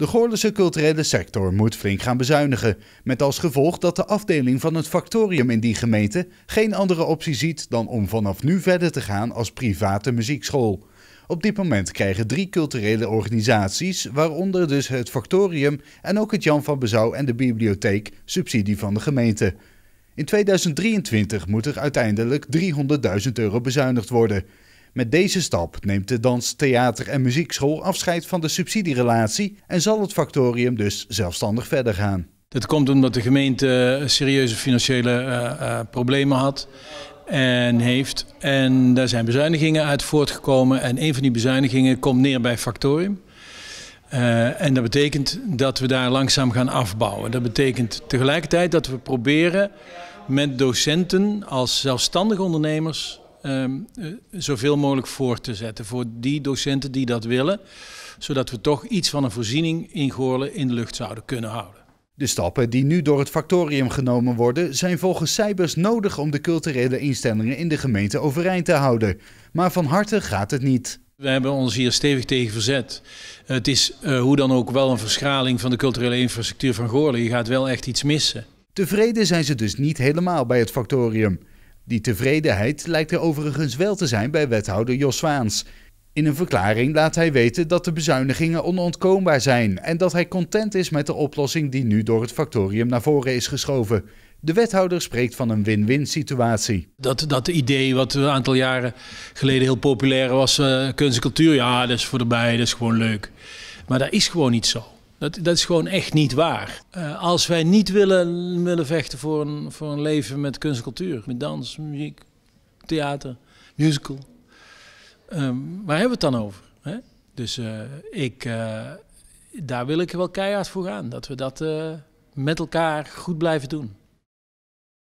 De Goorlense culturele sector moet flink gaan bezuinigen, met als gevolg dat de afdeling van het factorium in die gemeente geen andere optie ziet dan om vanaf nu verder te gaan als private muziekschool. Op dit moment krijgen drie culturele organisaties, waaronder dus het factorium en ook het Jan van Bezouw en de bibliotheek, subsidie van de gemeente. In 2023 moet er uiteindelijk 300.000 euro bezuinigd worden. Met deze stap neemt de Dans, Theater en Muziekschool afscheid van de subsidierelatie en zal het factorium dus zelfstandig verder gaan. Dat komt omdat de gemeente eh, serieuze financiële eh, eh, problemen had en heeft. En daar zijn bezuinigingen uit voortgekomen. En een van die bezuinigingen komt neer bij Factorium. en dat betekent dat we daar langzaam gaan afbouwen. Dat betekent tegelijkertijd dat we proberen met docenten als zelfstandige ondernemers Ehm, eh, zoveel mogelijk voor te zetten. Voor die docenten die dat willen, zodat we toch iets van een voorziening in Goorlen in de lucht zouden kunnen houden. De stappen die nu door het factorium genomen worden, zijn volgens Cybers nodig om de culturele instellingen in de gemeente overeind te houden. Maar van harte gaat het niet. We hebben ons hier stevig tegen verzet. Het is eh, hoe dan ook wel een verschraling van de culturele infrastructuur van Goorlen. Je gaat wel echt iets missen. Tevreden zijn ze dus niet helemaal bij het factorium. Die tevredenheid lijkt er overigens wel te zijn bij wethouder Jos Waans. In een verklaring laat hij weten dat de bezuinigingen onontkoombaar zijn en dat hij content is met de oplossing die nu door het factorium naar voren is geschoven. De wethouder spreekt van een win-win situatie. Dat, dat idee wat een aantal jaren geleden heel populair was, eh, kunst en cultuur, ja dat is voor de bij, dat is gewoon leuk. Maar dat is gewoon niet zo. Dat, dat is gewoon echt niet waar. Eh, als wij niet willen, willen vechten voor een, voor een leven met kunst en cultuur, met dans, muziek, theater, musical, ehm, waar hebben we het dan over? Hè? Dus eh, ik, eh, daar wil ik wel keihard voor gaan. Dat we dat met elkaar goed blijven doen.